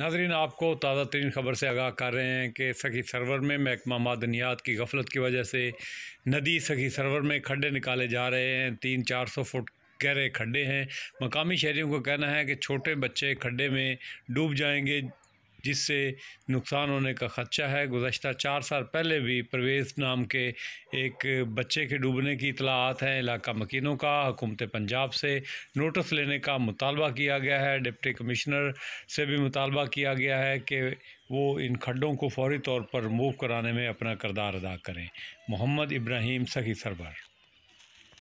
नाजरीन आपको ताज़ा तरीन ख़बर से आगाह कर रहे हैं कि सखी सरवर में महकमा मादनियात की गफलत की वजह से नदी सखी सरवर में खड्डे निकाले जा रहे हैं तीन चार सौ फुट गहरे खड्डे हैं मकामी शहरीों का कहना है कि छोटे बच्चे खड्डे में डूब जाएंगे जिससे नुकसान होने का ख़दशा है गुजशत चार साल पहले भी परवेज़ नाम के एक बच्चे के डूबने की इतलात हैं इलाका मकीनों का हुकूमत पंजाब से नोटिस लेने का मुतालबा किया गया है डिप्टी कमिश्नर से भी मुतालबा किया गया है कि वो इन खड्डों को फौरी तौर पर रिमूव कराने में अपना करदार अदा करें मोहम्मद इब्राहिम सखी सरबर